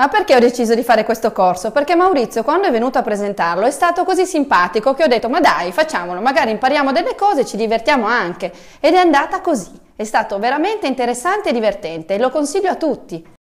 Ah, perché ho deciso di fare questo corso? Perché Maurizio, quando è venuto a presentarlo, è stato così simpatico che ho detto, ma dai, facciamolo, magari impariamo delle cose, e ci divertiamo anche. Ed è andata così. È stato veramente interessante e divertente e lo consiglio a tutti.